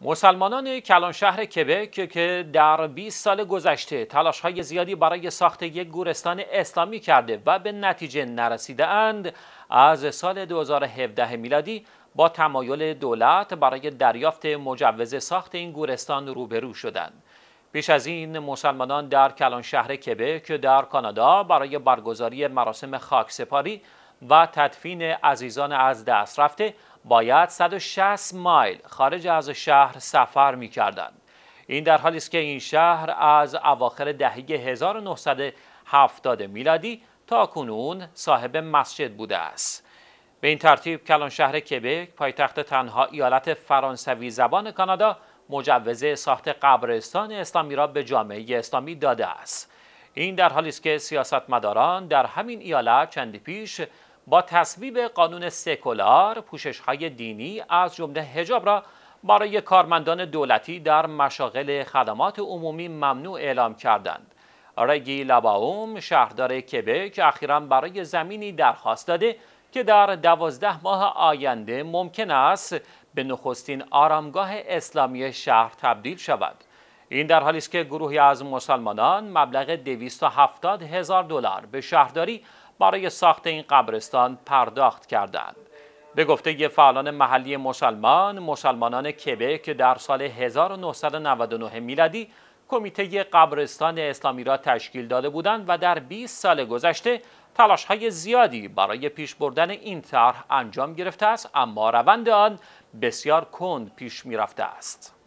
مسلمانان شهر کبک که در 20 سال گذشته تلاش های زیادی برای ساخت یک گورستان اسلامی کرده و به نتیجه نرسیده اند از سال 2017 میلادی با تمایل دولت برای دریافت مجوز ساخت این گورستان روبرو شدند. پیش از این مسلمانان در شهر کبک در کانادا برای برگزاری مراسم خاکسپاری و تدفین عزیزان از دست رفته باید 160 مایل خارج از شهر سفر می کردن. این در حالی است که این شهر از اواخر دهه 1970 میلادی تا کنون صاحب مسجد بوده است. به این ترتیب کلان شهر کبک پایتخت تنها ایالت فرانسوی زبان کانادا مجوز ساخت قبرستان اسلامی را به جامعه اسلامی داده است. این در حالی است که سیاستمداران در همین ایالت چندی پیش با تصویب قانون سکولار پوشش های دینی از جمله هجاب را برای کارمندان دولتی در مشاغل خدمات عمومی ممنوع اعلام کردند. رگی لباوم شهردار کبک اخیرا برای زمینی درخواست داده که در دوازده ماه آینده ممکن است به نخستین آرامگاه اسلامی شهر تبدیل شود. این در حالی است که گروهی از مسلمانان مبلغ 270 هزار دلار به شهرداری برای ساخت این قبرستان پرداخت کردند. به گفته فعالان محلی مسلمان، مسلمانان که در سال 1999 میلادی کمیته قبرستان اسلامی را تشکیل داده بودند و در 20 سال گذشته های زیادی برای پیش بردن این طرح انجام گرفته است اما روند آن بسیار کند پیش میرفته است.